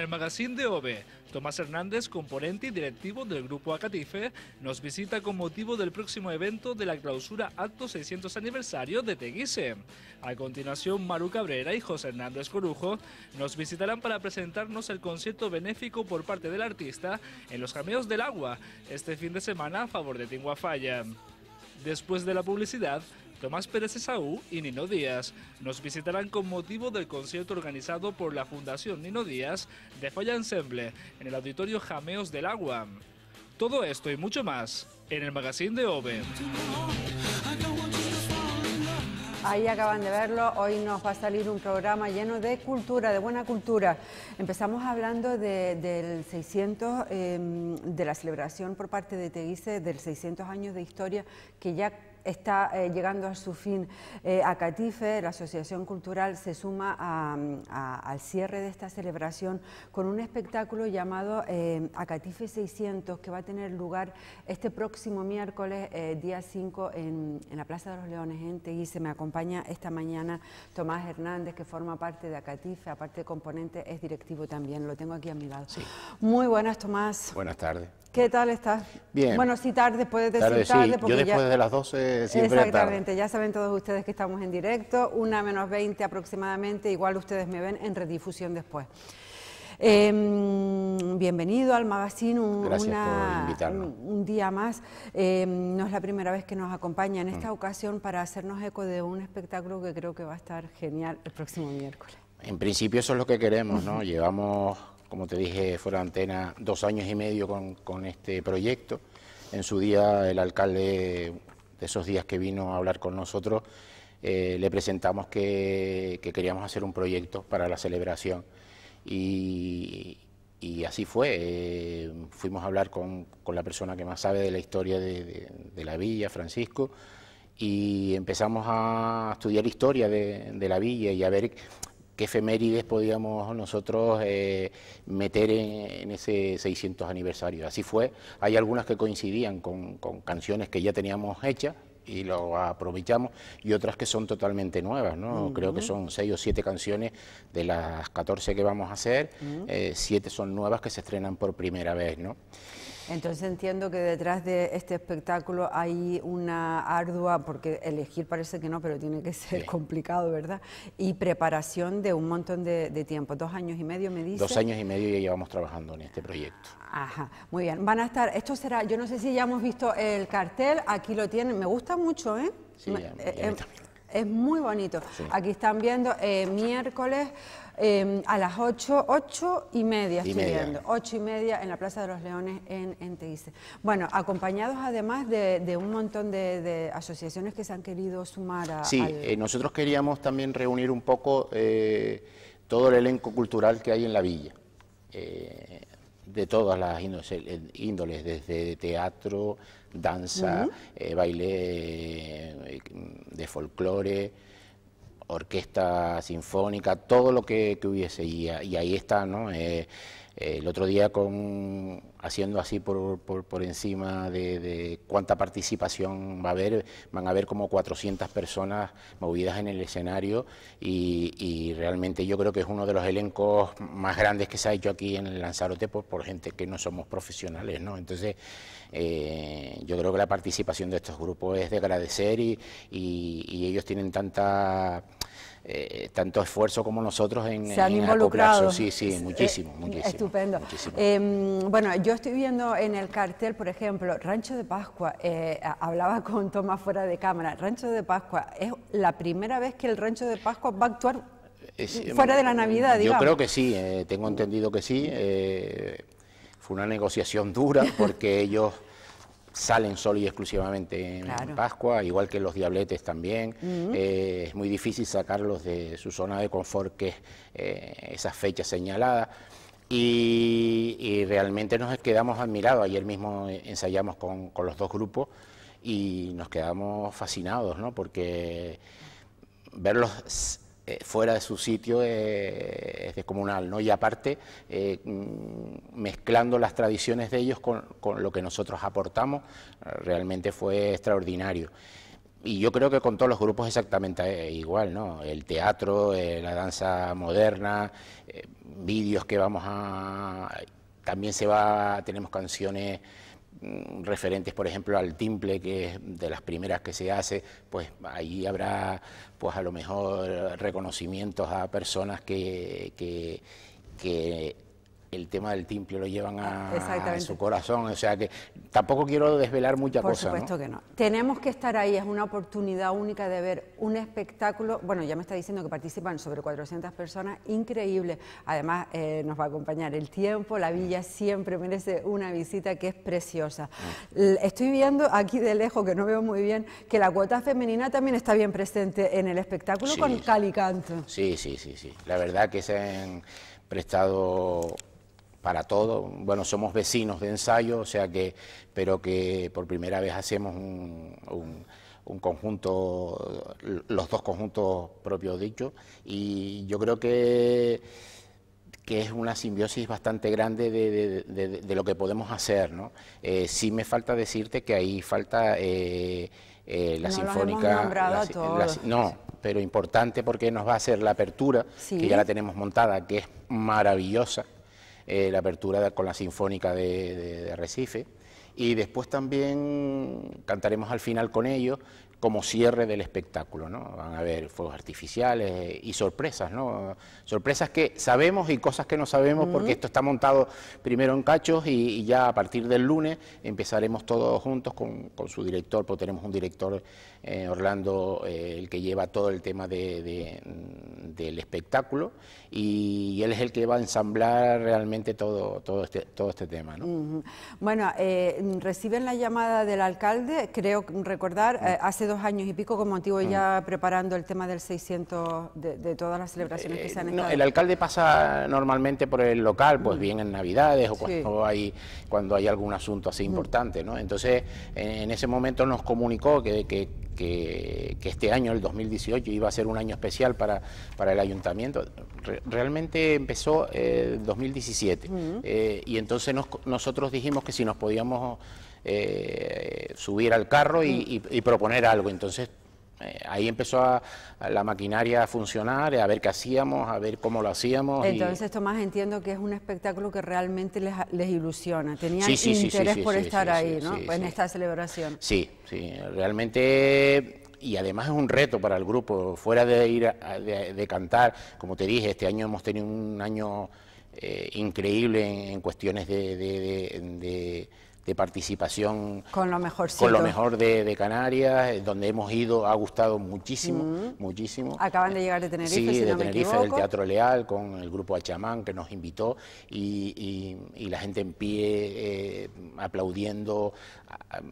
el magazine de OVE, Tomás Hernández, componente y directivo del grupo Acatife, nos visita con motivo del próximo evento de la clausura Acto 600 Aniversario de Teguise. A continuación, Maru Cabrera y José Hernández Corujo nos visitarán para presentarnos el concierto benéfico por parte del artista en los Cameos del Agua, este fin de semana a favor de Tinguafaya. Después de la publicidad, Tomás Pérez Esaú y Nino Díaz. Nos visitarán con motivo del concierto organizado por la Fundación Nino Díaz de Falla Ensemble en el Auditorio Jameos del Agua. Todo esto y mucho más en el Magazine de OVE. Ahí acaban de verlo, hoy nos va a salir un programa lleno de cultura, de buena cultura. Empezamos hablando del 600, em, de la celebración por parte de Teguise del 600 años de historia que ya está eh, llegando a su fin eh, Acatife, la Asociación Cultural se suma al cierre de esta celebración con un espectáculo llamado eh, Acatife 600 que va a tener lugar este próximo miércoles, día 5, en, la Plaza de los Leones y se Me acompaña esta mañana Tomás Hernández, que forma parte de Acatife, aparte de componente, es directivo también, lo tengo aquí a mi lado. Muy buenas, Tomás. Buenas tardes. ¿Qué tal estás? Bien. Bueno, sí, tarde, después de tarde, sí. Yo después de las 12 siempre Exactamente, ya saben todos ustedes que estamos en directo, una menos 20 aproximadamente, igual ustedes me ven en redifusión después. Em, bienvenido al Magazine, un, una, un día más. Em, no es la primera vez que nos acompaña en mm. esta ocasión para hacernos eco de un espectáculo que creo que va a estar genial el próximo miércoles. En principio eso es lo que queremos, ¿no? Llevamos como te dije fuera antena, dos años y medio con, este proyecto. En su día el alcalde, de esos días que vino a hablar con nosotros, eh, le presentamos que, queríamos hacer un proyecto para la celebración. Y, así fue. Eh, fuimos a hablar con, la persona que más sabe de la historia de, la villa, Francisco, y empezamos a estudiar historia de la villa y a ver qué efemérides podíamos nosotros eh, meter en, ese 600 aniversario. Así fue, hay algunas que coincidían con, canciones que ya teníamos hechas y lo aprovechamos, y otras que son totalmente nuevas, ¿no? Creo que son seis o siete canciones de las 14 que vamos a hacer, eh, siete son nuevas que se estrenan por primera vez, ¿no? Entonces entiendo que detrás de este espectáculo hay una ardua, porque elegir parece que no, pero tiene que ser complicado, ¿verdad? Y preparación de un montón de, tiempo, dos años y medio, me dice. Dos años y medio ya llevamos trabajando en este proyecto. Ajá, muy bien. Van a estar, esto será, yo no sé si ya hemos visto el cartel, aquí lo tienen, me gusta mucho, ¿eh? Sí, ya, eh, eh, es muy bonito. Aquí están viendo eh, miércoles eh, a las 8, 8 y media estoy viendo. 8 y media en la Plaza de los Leones en, en Bueno, acompañados además de, un montón de, asociaciones que se han querido sumar a. Sí, eh, nosotros queríamos también reunir un poco todo el elenco cultural que hay en la villa de todas las índoles, desde teatro, danza, eh, baile eh, de folclore, orquesta sinfónica, todo lo que, hubiese. Y, ahí está, ¿no? Eh, eh, el otro día, con, haciendo así por, por, por encima de, cuánta participación va a haber, van a haber como 400 personas movidas en el escenario y, realmente yo creo que es uno de los elencos más grandes que se ha hecho aquí en el Lanzarote por, gente que no somos profesionales, ¿no? Entonces, eh, yo creo que la participación de estos grupos es de agradecer y ellos tienen tanta eh, tanto esfuerzo como nosotros en, Se Sí, sí, muchísimo, muchísimo. Estupendo. Em, bueno, yo estoy viendo en el cartel, por ejemplo, Rancho de Pascua, eh, hablaba con Tomás fuera de cámara, Rancho de Pascua, es la primera vez que el Rancho de Pascua va a actuar eh, fuera de la Navidad, digamos. Yo creo que sí, tengo entendido que sí. fue una negociación dura porque ellos salen solo y exclusivamente en, Pascua, igual que los diabletes también. Eh, es muy difícil sacarlos de su zona de confort, que es eh, esa fecha señalada, Y, realmente nos quedamos admirados. Ayer mismo eh, ensayamos con, con los dos grupos y nos quedamos fascinados, ¿no? Porque verlos eh, fuera de su sitio eh, es descomunal, ¿no? Y aparte, eh, mm, mezclando las tradiciones de ellos con, lo que nosotros aportamos, realmente fue extraordinario. Y yo creo que con todos los grupos exactamente igual, ¿no? El teatro, la danza moderna, vídeos que vamos a... También se va, tenemos canciones Mm, referentes, por ejemplo, al timple, que es de las primeras que se hace, pues ahí habrá, pues a lo mejor, reconocimientos a personas que, que el tema del timpio lo llevan a, su corazón. O sea que tampoco quiero desvelar mucha cosas. cosa. Por supuesto que no. Tenemos que estar ahí, es una oportunidad única de ver un espectáculo. Bueno, ya me está diciendo que participan sobre 400 personas, increíble. Además, eh, nos va a acompañar el tiempo, la villa siempre merece una visita que es preciosa. Mm. Estoy viendo aquí de lejos, que no veo muy bien, que la cuota femenina también está bien presente en el espectáculo con Calicanto. Sí, sí, sí, sí. La verdad que se han prestado para todo. Bueno, somos vecinos de ensayo, o sea que, pero que por primera vez hacemos un, conjunto, los dos conjuntos propios dichos, y yo creo que que es una simbiosis bastante grande de, lo que podemos hacer. ¿no? Eh, sí me falta decirte que ahí falta eh, eh, la sinfónica... no, pero importante porque nos va a hacer la apertura, que ya la tenemos montada, que es maravillosa. Eh, la apertura con la Sinfónica de, de Recife y después también cantaremos al final con ellos como cierre del espectáculo. ¿no? Van a haber fuegos artificiales eh, y sorpresas, ¿no? sorpresas que sabemos y cosas que no sabemos porque esto está montado primero en cachos y, ya a partir del lunes empezaremos todos juntos con, su director, porque tenemos un director, eh, Orlando, eh, el que lleva todo el tema de, mm, del espectáculo y él es el que va a ensamblar realmente todo, todo, este, todo este tema. ¿no? Bueno, reciben la llamada del alcalde, creo recordar, mm. hace dos años y pico como motivo mm. ya preparando el tema del 600 de, todas las celebraciones que se han eh, el alcalde pasa normalmente por el local, pues mm. bien en Navidades o cuando hay cuando hay algún asunto así mm. importante, ¿no? Entonces, en ese momento nos comunicó que, que que, este año, el 2018, iba a ser un año especial para, para el ayuntamiento. realmente empezó eh, el 2017 eh, y entonces nosotros dijimos que si nos podíamos eh, subir al carro y, proponer algo. Entonces eh, ahí empezó la maquinaria a funcionar, a ver qué hacíamos, a ver cómo lo hacíamos. Entonces, Tomás, entiendo que es un espectáculo que realmente les, ilusiona. Tenían interés por estar ahí, ¿no? en esta celebración. Sí, sí, realmente. Y además es un reto para el grupo, fuera de ir de, cantar, como te dije, este año hemos tenido un año eh, increíble en, cuestiones de de participación con lo, con lo mejor de, Canarias, eh, donde hemos ido, ha gustado muchísimo, mm. muchísimo. Acaban de llegar de Tenerife, sí, de Tenerife, del Teatro Leal, con el grupo Achamán que nos invitó y, la gente en pie eh, aplaudiendo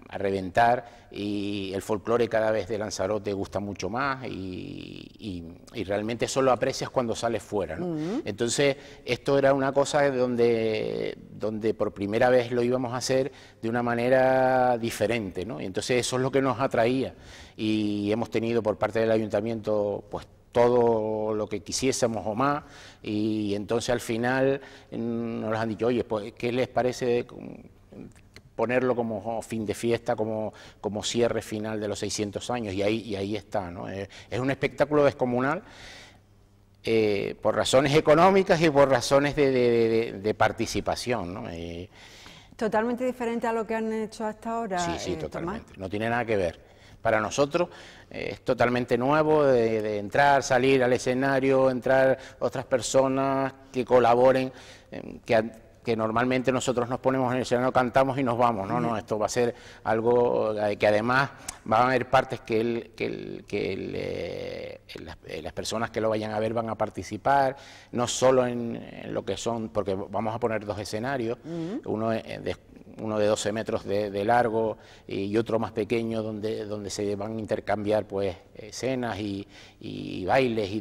a, reventar y el folclore cada vez de Lanzarote gusta mucho más y, realmente solo aprecias cuando sales fuera. Mm. Entonces esto era una cosa donde, donde por primera vez lo íbamos a hacer de una manera diferente. ¿no? Y entonces eso es lo que nos atraía y hemos tenido por parte del ayuntamiento pues todo lo que quisiésemos o más y entonces al final mm, nos han dicho, oye, pues, ¿qué les parece ponerlo como fin de fiesta, como, como cierre final de los 600 años? Y ahí, y ahí está, ¿no? es, un espectáculo descomunal. Eh, por razones económicas y por razones de, participación. ¿no? Eh, Totalmente diferente a lo que han hecho hasta ahora. Sí, sí, eh, totalmente. No tiene nada que ver. Para nosotros eh, es totalmente nuevo de, entrar, salir al escenario, entrar otras personas que colaboren, eh, que han que normalmente nosotros nos ponemos en el escenario, cantamos y nos vamos, ¿no? no, esto va a ser algo eh, que además van a haber partes que, eh, el, que, eh, las, personas que lo vayan a ver van a participar, no solo en, lo que son, porque vamos a poner dos escenarios, uno es... de uno de 12 metros de, largo y otro más pequeño donde, donde se van a intercambiar pues escenas y, bailes y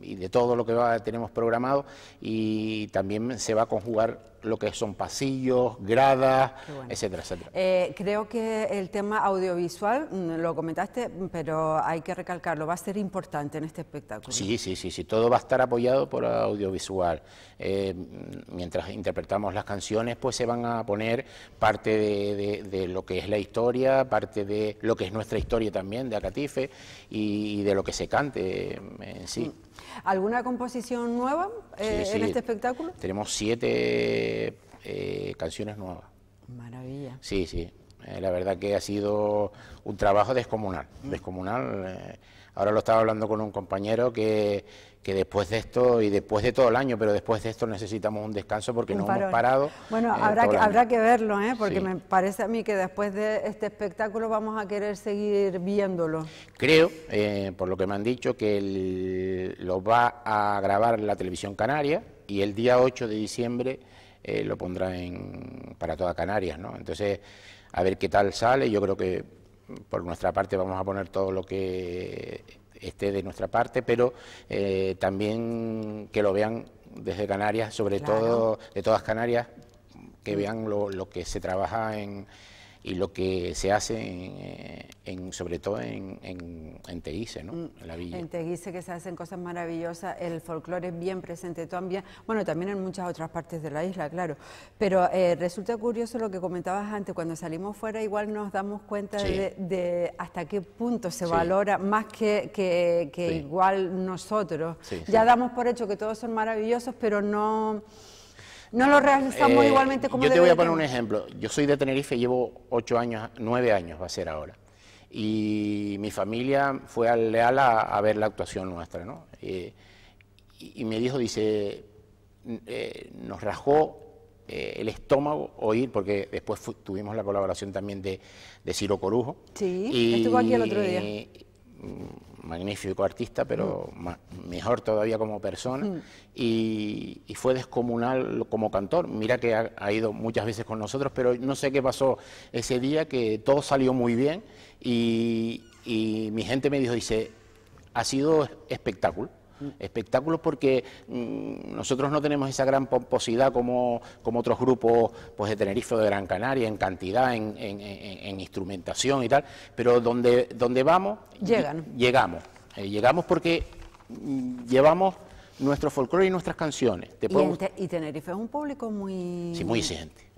de, de, todo lo que tenemos programado y también se va a conjugar lo que son pasillos, gradas, etcétera, eh, creo que el tema audiovisual, mm, lo comentaste, pero hay que recalcarlo, va a ser importante en este espectáculo. Sí, sí, sí, sí, todo va a estar apoyado por audiovisual. Eh, mientras interpretamos las canciones, pues se van a poner parte de, lo que es la historia, parte de lo que es nuestra historia también de Acatife y, de lo que se cante en sí. Mm. ¿Alguna composición nueva eh, en este espectáculo? Tenemos siete eh, canciones nuevas. Maravilla. Sí, sí. Eh, la verdad que ha sido un trabajo descomunal, descomunal. ahora lo estaba hablando con un compañero que que después de esto y después de todo el año, pero después de esto necesitamos un descanso porque no hemos parado. Bueno, eh, habrá, que, habrá que verlo, ¿eh? porque me parece a mí que después de este espectáculo vamos a querer seguir viéndolo. Creo, eh, por lo que me han dicho, que lo va a grabar la televisión canaria y el día 8 de diciembre lo pondrá en, para toda Canarias. ¿no? Entonces, a ver qué tal sale. Yo creo que por nuestra parte vamos a poner todo lo que ...este de nuestra parte, pero eh, también que lo vean desde Canarias, sobre todo de todas Canarias, que mm. vean lo, lo que se trabaja en, y lo que se hace en, eh, sobre todo en, en, Teguise, ¿no? Mm. En la Teguise que se hacen cosas maravillosas, el folclore es bien presente también, bueno, también en muchas otras partes de la isla, claro, pero eh, resulta curioso lo que comentabas antes, cuando salimos fuera igual nos damos cuenta de, hasta qué punto se valora más que, que, igual nosotros. ya damos por hecho que todos son maravillosos, pero no no lo realizamos eh, igualmente como Yo te voy a poner un ejemplo. Yo soy de Tenerife, llevo ocho años, nueve años va a ser ahora. Y mi familia fue al Leal a, ver la actuación nuestra, ¿no? Eh, y, me dijo, dice, eh, nos rajó el estómago oír, porque después tuvimos la colaboración también de, de Ciro Corujo. Sí, estuvo aquí el otro día magnífico artista, pero mm. mejor todavía como persona, mm. y, fue descomunal como cantor. Mira que ha, ido muchas veces con nosotros, pero no sé qué pasó ese día, que todo salió muy bien, y, y mi gente me dijo, dice, ha sido espectáculo espectáculos porque mm, nosotros no tenemos esa gran pomposidad como, como otros grupos pues, de Tenerife o de Gran Canaria en cantidad, en, instrumentación y tal, pero donde, donde vamos, Llegan. llegamos. Eh, llegamos porque mm, llevamos nuestro folclore y nuestras canciones. y, Tenerife es un público muy... Sí, muy exigente.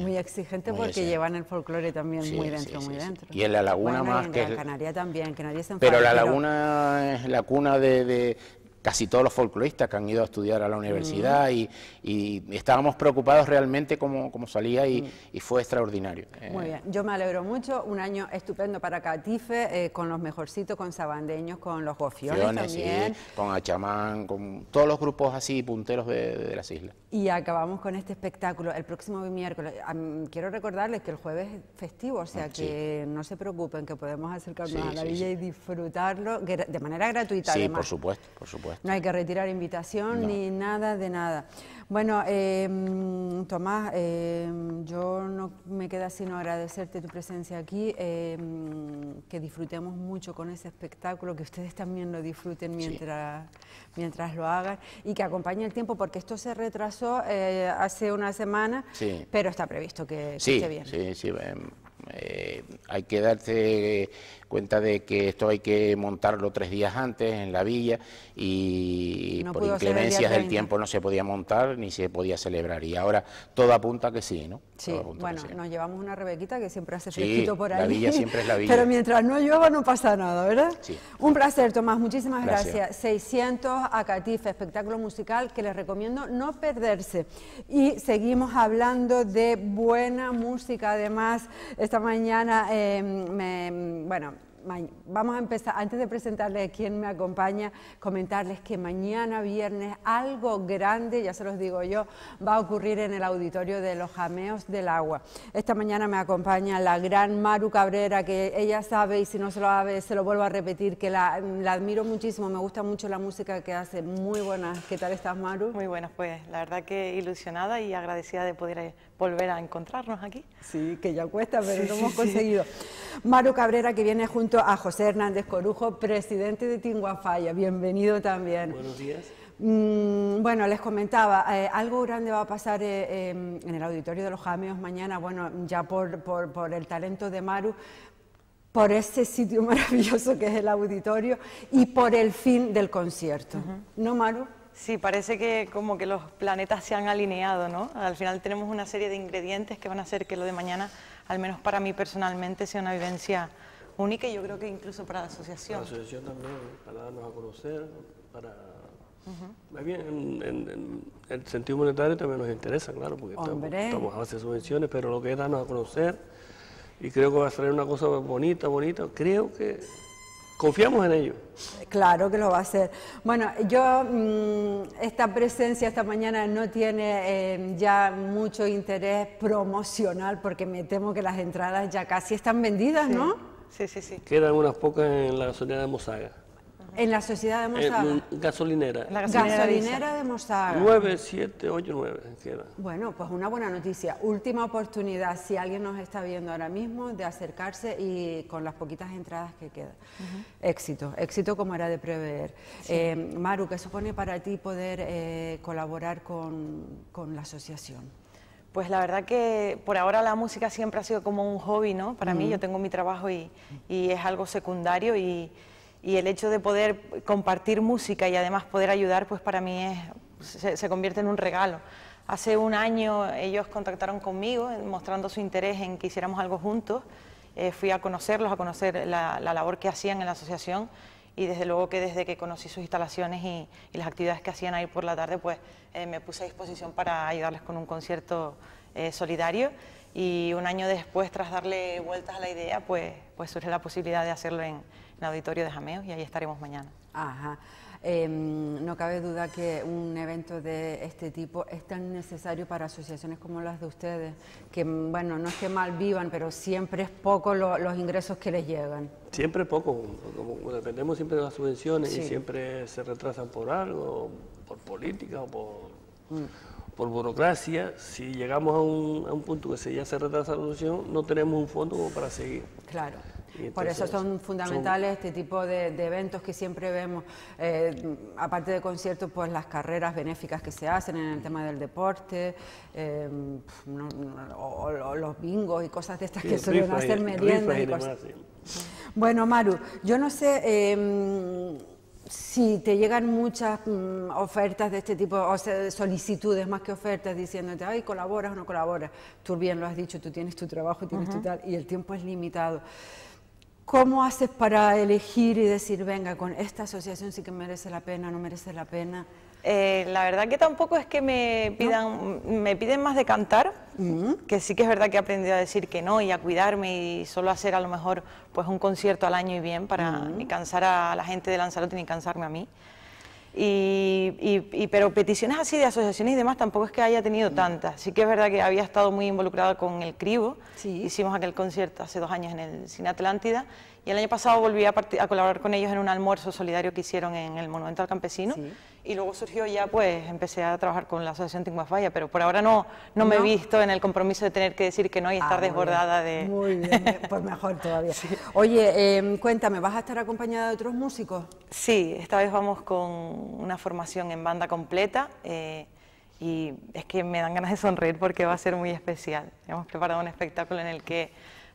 Muy exigente, porque llevan el folclore también muy dentro, muy dentro. Y en la laguna más que... Canaria también, que nadie se Pero la laguna es la cuna de, casi todos los folcloristas que han ido a estudiar a la universidad mm. y, estábamos preocupados realmente cómo salía mm. y, fue extraordinario. Eh, Muy bien, yo me alegro mucho, un año estupendo para Catife, eh, con los mejorcitos, con Sabandeños, con los Gofiones también. con Achamán, con todos los grupos así punteros de, las islas. Y acabamos con este espectáculo el próximo miércoles. quiero recordarles que el jueves es festivo, o sea ah, que no se preocupen, que podemos acercarnos a la villa y disfrutarlo de manera gratuita. Sí, por supuesto, por supuesto. No hay que retirar invitación ni nada de nada. Bueno, em, Tomás, em, yo no me queda sino agradecerte tu presencia aquí, em, que disfrutemos mucho con ese espectáculo, que ustedes también lo disfruten mientras, mientras lo hagan y que acompañe el tiempo, porque esto se retrasó eh, hace una semana, pero está previsto que, que bien. Sí, sí, eh, hay que darse cuenta de que esto hay que montarlo tres días antes en la villa y por inclemencias del tiempo no se podía montar ni se podía celebrar. Y ahora todo apunta que sí, ¿no? Sí, bueno, nos llevamos una rebequita que siempre hace fresquito por ahí. siempre Pero mientras no llueva no pasa nada, ¿verdad? Sí. Un placer, Tomás, muchísimas gracias. 600 a Catife, espectáculo musical que les recomiendo no perderse. Y seguimos hablando de buena música, además, esta mañana, eh, me, bueno vamos a empezar, antes de presentarles quién me acompaña, comentarles que mañana viernes algo grande, ya se los digo yo, va a ocurrir en el auditorio de los Jameos del Agua. Esta mañana me acompaña la gran Maru Cabrera, que ella sabe, y si no se lo sabe, se lo vuelvo a repetir, que la, admiro muchísimo, me gusta mucho la música que hace, muy buenas. ¿Qué tal estás, Maru? Muy buenas, pues, la verdad que ilusionada y agradecida de poder eh, volver a encontrarnos aquí. Sí, que ya cuesta, pero lo hemos conseguido. Maru Cabrera, que viene junto a José Hernández Corujo, presidente de Falla, Bienvenido también. Buenos días. Mm, bueno, les comentaba, eh, algo grande va a pasar eh, em, en el auditorio de los Jameos mañana, bueno, ya por, el talento de Maru, por ese sitio maravilloso que es el auditorio y por el fin del concierto. ¿No, Maru? Sí, parece que como que los planetas se han alineado, ¿no? Al final tenemos una serie de ingredientes que van a hacer que lo de mañana, al menos para mí personalmente, sea una vivencia única y yo creo que incluso para la asociación. Para la asociación también, para darnos a conocer, para... Uh bien, en, el sentido monetario también nos interesa, claro, porque estamos, estamos, a base de subvenciones, pero lo que es darnos a conocer, y creo que va a salir una cosa bonita, bonita, creo que Confiamos en ello. Claro que lo va a hacer. Bueno, yo mm, esta presencia esta mañana no tiene eh, ya mucho interés promocional porque me temo que las entradas ya casi están vendidas, ¿no? Sí, sí, sí. Quedan unas pocas en la zona de Mozaga. En la sociedad de eh, Mozaga. gasolinera. La gasolinera, de Mozaga. 9789 queda. Bueno, pues una buena noticia. Última oportunidad, si alguien nos está viendo ahora mismo, de acercarse y con las poquitas entradas que quedan. Éxito, éxito como era de prever. Eh, Maru, ¿qué supone para ti poder eh, colaborar con, con la asociación? Pues la verdad que por ahora la música siempre ha sido como un hobby, ¿no? Para mí yo tengo mi trabajo y, y es algo secundario y, y el hecho de poder compartir música y además poder ayudar, pues para mí es, se, convierte en un regalo. Hace un año ellos contactaron conmigo mostrando su interés en que hiciéramos algo juntos. Eh, fui a conocerlos, a conocer la, labor que hacían en la asociación y desde luego que desde que conocí sus instalaciones y, las actividades que hacían ahí por la tarde, pues eh, me puse a disposición para ayudarles con un concierto eh, solidario y un año después, tras darle vueltas a la idea, pues, pues surge la posibilidad de hacerlo en, el auditorio de Jameos y ahí estaremos mañana. Ajá. Em, no cabe duda que un evento de este tipo es tan necesario para asociaciones como las de ustedes, que bueno, no es que mal vivan, pero siempre es poco los ingresos que les llegan. Siempre es poco, como dependemos siempre de las subvenciones y siempre se retrasan por algo, por política o mm. por, burocracia. Si llegamos a un, a un punto que se, ya se retrasa la solución, no tenemos un fondo como para seguir. Claro. Por eso son fundamentales este tipo de, eventos que siempre vemos, eh, aparte de conciertos, pues las carreras benéficas que se hacen en el mm. tema del deporte, eh, o, los bingos y cosas de estas que suelen hacer meriendas Bueno, Maru, yo no sé... Em, si te llegan muchas mm, ofertas de este tipo, o sea, solicitudes más que ofertas diciéndote, ay, colaboras o no colaboras, tú bien lo has dicho, tú tienes tu trabajo, tienes tu tal, y el tiempo es limitado. ¿Cómo haces para elegir y decir, venga, con esta asociación sí que merece la pena, no merece la pena? Eh, la verdad que tampoco es que me pidan, me piden más de cantar, mm. que sí que es verdad que he aprendido a decir que no y a cuidarme y solo hacer a lo mejor pues un concierto al año y bien para mm. ni cansar a la gente de Lanzarote ni cansarme a mí. Y, pero peticiones así de asociaciones y demás tampoco es que haya tenido tantas. Sí que es verdad que había estado muy involucrada con el Cribo. Hicimos aquel concierto hace dos años en el Cine Atlántida y el año pasado volví a, a colaborar con ellos en un almuerzo solidario que hicieron en el Monumento al Campesino. Y luego surgió ya, pues empecé a trabajar con la Asociación Falla pero por ahora no, no me he visto en el compromiso de tener que decir que no y estar ah, desbordada de. Muy bien, eh, pues mejor todavía. Oye, em, cuéntame, ¿vas a estar acompañada de otros músicos? Sí, esta vez vamos con una formación en banda completa eh, y es que me dan ganas de sonreír porque va a ser muy especial. Hemos preparado un espectáculo en el que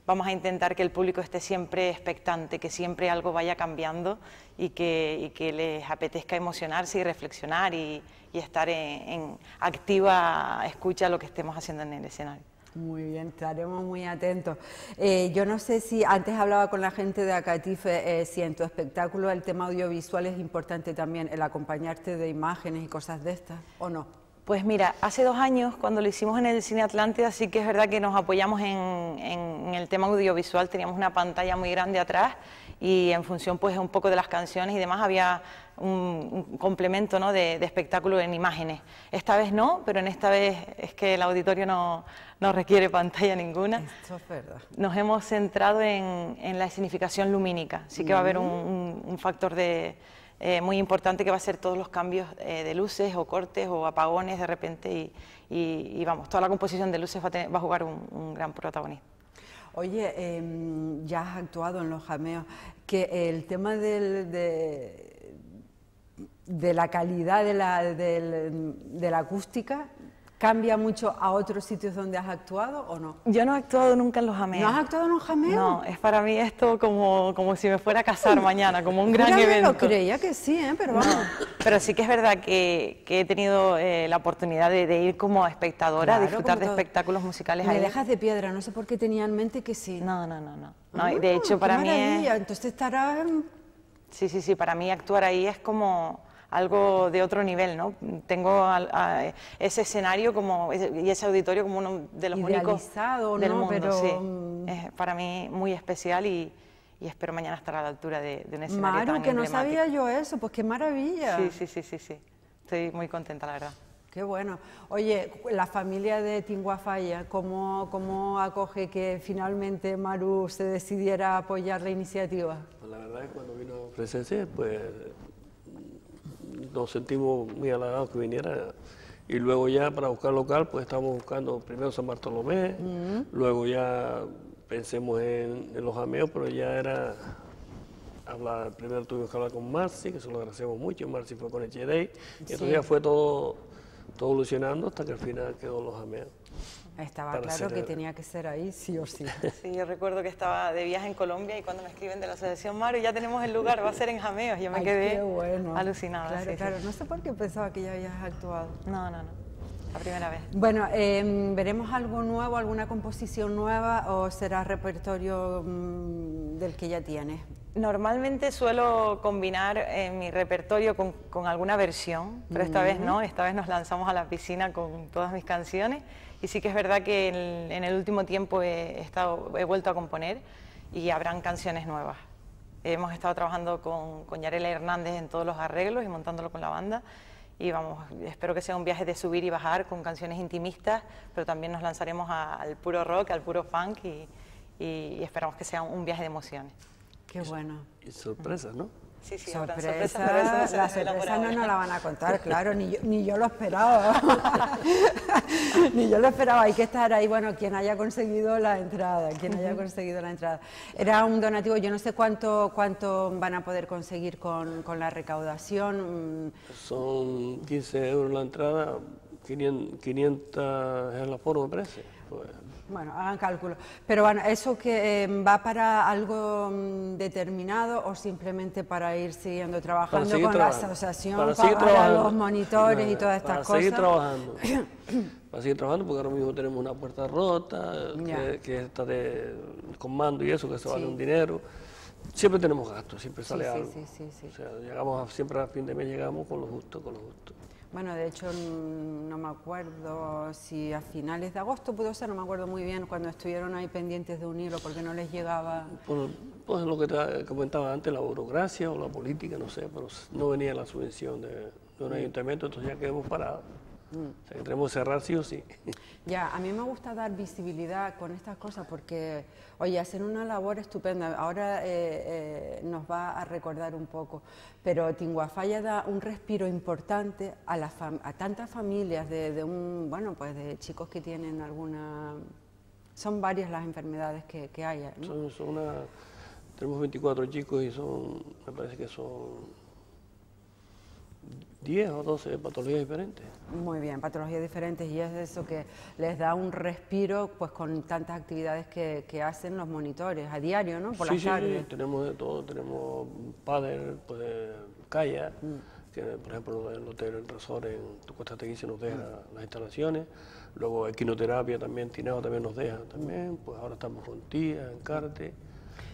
vamos a intentar que el público esté siempre expectante, que siempre algo vaya cambiando y que, les apetezca emocionarse y reflexionar y, estar en, activa escucha lo que estemos haciendo en el escenario. Muy bien, estaremos muy atentos. Eh, yo no sé si antes hablaba con la gente de Acatife, eh, si en tu espectáculo el tema audiovisual es importante también, el acompañarte de imágenes y cosas de estas, ¿o no? Pues mira, hace dos años cuando lo hicimos en el Cine Atlántida sí que es verdad que nos apoyamos en, el tema audiovisual, teníamos una pantalla muy grande atrás y en función pues un poco de las canciones y demás había un, complemento de, espectáculo en imágenes. Esta vez no, pero en esta vez es que el auditorio no, requiere pantalla ninguna. Esto es verdad. Nos hemos centrado en, la escenificación lumínica, sí que va a haber un factor de eh, muy importante que va a ser todos los cambios eh, de luces o cortes o apagones de repente y, vamos, toda la composición de luces va a, jugar un, gran protagonismo Oye, em, ya has actuado en los jameos, que el tema de, la calidad de la, de la acústica cambia mucho a otros sitios donde has actuado o no? Yo no he actuado nunca en los jameos. ¿No has actuado en los jameo? No, es para mí esto como, como si me fuera a casar mm. mañana, como un gran evento. Yo creía que sí, ¿eh? pero vamos. pero sí que es verdad que, he tenido eh, la oportunidad de, ir como espectadora, a disfrutar de espectáculos musicales. Me dejas de piedra, no sé por qué tenía en mente que sí. No, no, no, no. de ah, hecho, para mí Entonces estará... Sí, sí, sí, para mí actuar ahí es como algo de otro nivel, ¿no? Tengo ese escenario como, y ese auditorio como uno de los únicos del mundo. Sí. Mm, es para mí muy especial y, espero mañana estar a la altura de, de un escenario Maru, que no sabía yo eso, pues qué maravilla. Sí, sí, sí, sí, Estoy muy contenta, la verdad. Qué bueno. Oye, la familia de Tinguafaya, ¿cómo, ¿cómo acoge que finalmente Maru se decidiera a apoyar la iniciativa? Pues la verdad es que cuando vino presencia, pues nos sentimos muy halagados que viniera. Y luego ya para buscar local, pues estamos buscando primero San Bartolomé, luego ya pensemos en, los jameos pero ya era hablar, primero tuvimos que hablar con Marci, que se lo agradecemos mucho, Marci fue con Echeday, y entonces ya fue todo, todo evolucionando hasta que al final quedó los jameos estaba claro que tenía que ser ahí, sí o sí. Sí, yo recuerdo que estaba de viaje en Colombia y cuando me escriben de la Asociación Mario, ya tenemos el lugar, va a ser en Jameos. Yo me quedé bueno. alucinada. Claro, claro. No sé por qué pensaba que ya habías actuado. No, no, no. La primera vez. Bueno, em, ¿veremos algo nuevo, alguna composición nueva o será repertorio mm, del que ya tienes? Normalmente suelo combinar eh, mi repertorio con, alguna versión, pero esta vez no, esta vez nos lanzamos a la piscina con todas mis canciones. Y sí que es verdad que en, el último tiempo he, estado, he vuelto a componer y habrán canciones nuevas. Hemos estado trabajando con, con Yarela Hernández en todos los arreglos y montándolo con la banda. Y vamos, espero que sea un viaje de subir y bajar con canciones intimistas, pero también nos lanzaremos al puro rock, al puro funk y, y, esperamos que sea un viaje de emociones. Qué bueno. Y sorpresa, ¿no? Sí, sí, sorpresa, la sorpresa no nos la van a contar, claro, ni yo, lo esperaba. ni yo lo esperaba, hay que estar ahí, bueno, quien haya conseguido la entrada, quien haya conseguido la entrada. Era un donativo, yo no sé cuánto, cuánto van a poder conseguir con, la recaudación. Mm. Son 15 euros la entrada, 500, 500 es el aforo, de parece. Pues. Bueno, hagan cálculo. Pero bueno, ¿eso que em, va para algo mm, determinado o simplemente para ir siguiendo trabajando con la asociación, para, seguir trabajando. los monitores y todas estas cosas? Para seguir trabajando. para seguir trabajando, porque ahora mismo tenemos una puerta rota, que, está de comando y eso, que se vale un dinero. Siempre tenemos gastos, siempre sale sí, algo. Sí, o sea, llegamos siempre a fin de mes llegamos con lo justo, con lo justo. Bueno, de hecho no me acuerdo si a finales de agosto pudo ser, no me acuerdo muy bien, cuando estuvieron ahí pendientes de un hilo porque no les llegaba... Pues pues lo que comentaba antes, la burocracia o la política, no sé, pero no venía la subvención de un ayuntamiento, entonces ya quedamos parados. Mm. O tenemos que cerrar sí o sí. Ya, a mí me gusta dar visibilidad con estas cosas porque, oye, hacen una labor estupenda. Ahora eh, eh, nos va a recordar un poco, pero Tinguafaya da un respiro importante a, a tantas familias de, un, bueno, pues de chicos que tienen alguna... Son varias las enfermedades que, que hay. ¿no? Son, son Tenemos 24 chicos y son, me parece que son 10 o 12 patologías diferentes. Muy bien, patologías diferentes y es eso que les da un respiro pues con tantas actividades que, hacen los monitores a diario, ¿no? Por sí, sí, tenemos de todo, tenemos padel, pues, kayak, mm. por ejemplo el hotel El Resort en Costa Teguise nos deja mm. las instalaciones, luego equinoterapia también, Tineo también nos deja también, mm. pues ahora estamos con tía, en encarte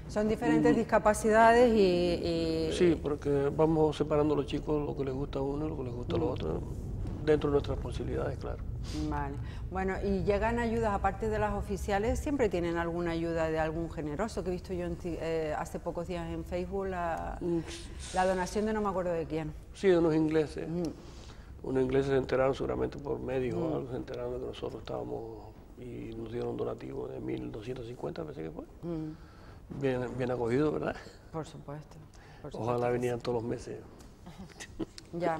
son diferentes discapacidades y, Sí, porque vamos separando a los chicos lo que les gusta a uno y lo que les gusta a los otros, dentro de nuestras posibilidades, claro. Vale. Bueno, y llegan ayudas, aparte de las oficiales, siempre tienen alguna ayuda de algún generoso, que he visto yo eh, hace pocos días en Facebook mm. la, donación de no me acuerdo de quién. Sí, de unos ingleses. Mm. Unos ingleses se enteraron seguramente por medio o mm. algo, se enteraron de que nosotros estábamos y nos dieron un donativo de 1.250, pensé que fue bien, bien acogido, ¿verdad? Por supuesto. Ojalá venían todos los meses. ya.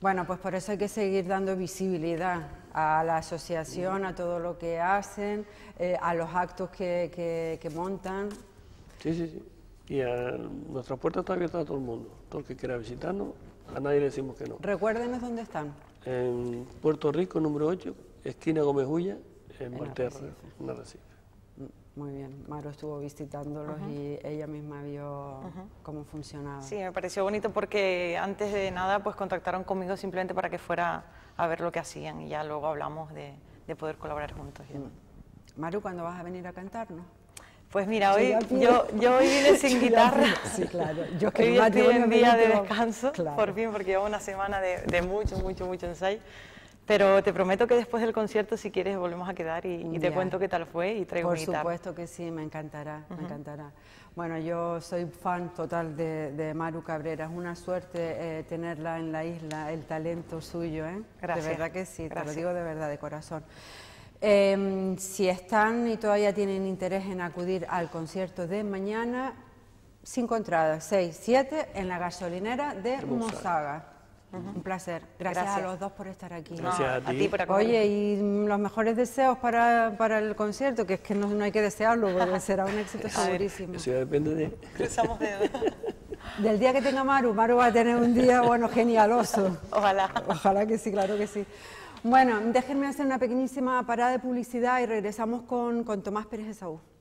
Bueno, pues por eso hay que seguir dando visibilidad a la asociación, a todo lo que hacen, eh, a los actos que, montan. Sí, sí, sí. Y a, nuestra puerta está abierta a todo el mundo. Todo el que quiera visitarnos, a nadie le decimos que no. Recuérdenos dónde están. En Puerto Rico, número 8, esquina Gómez Huya, en, en una en muy bien, Maru estuvo visitándolos y ella misma vio cómo funcionaba. Sí, me pareció bonito porque antes de nada pues contactaron conmigo simplemente para que fuera a ver lo que hacían y ya luego hablamos de, poder colaborar juntos. Mm. Maru, ¿cuándo vas a venir a cantarnos? Pues mira, hoy yo, yo hoy vine sin guitarra. Sí, claro. Yo que hoy estoy en día de descanso, por fin, porque llevo una semana de, de mucho, mucho, mucho ensayo. Pero te prometo que después del concierto, si quieres, volvemos a quedar y, te cuento qué tal fue y traigo Por supuesto que sí, me encantará, me encantará. Bueno, yo soy fan total de, Maru Cabrera. Es una suerte eh, tenerla en la isla, el talento suyo, ¿eh? Gracias. De verdad que sí, te lo digo de verdad, de corazón. Em, si están y todavía tienen interés en acudir al concierto de mañana, cinco entradas, seis, siete, en la gasolinera de Mozaga. Un placer. Gracias, a los dos por estar aquí. Gracias a ti. por Oye, y los mejores deseos para, el concierto, que es que no, hay que desearlo, porque será un éxito segurísimo. Eso depende de... Cruzamos dedos. Del día que tenga Maru, Maru va a tener un día, bueno, genialoso. Ojalá. Ojalá que sí, claro que sí. Bueno, déjenme hacer una pequeñísima parada de publicidad y regresamos con, con Tomás Pérez de Saúl.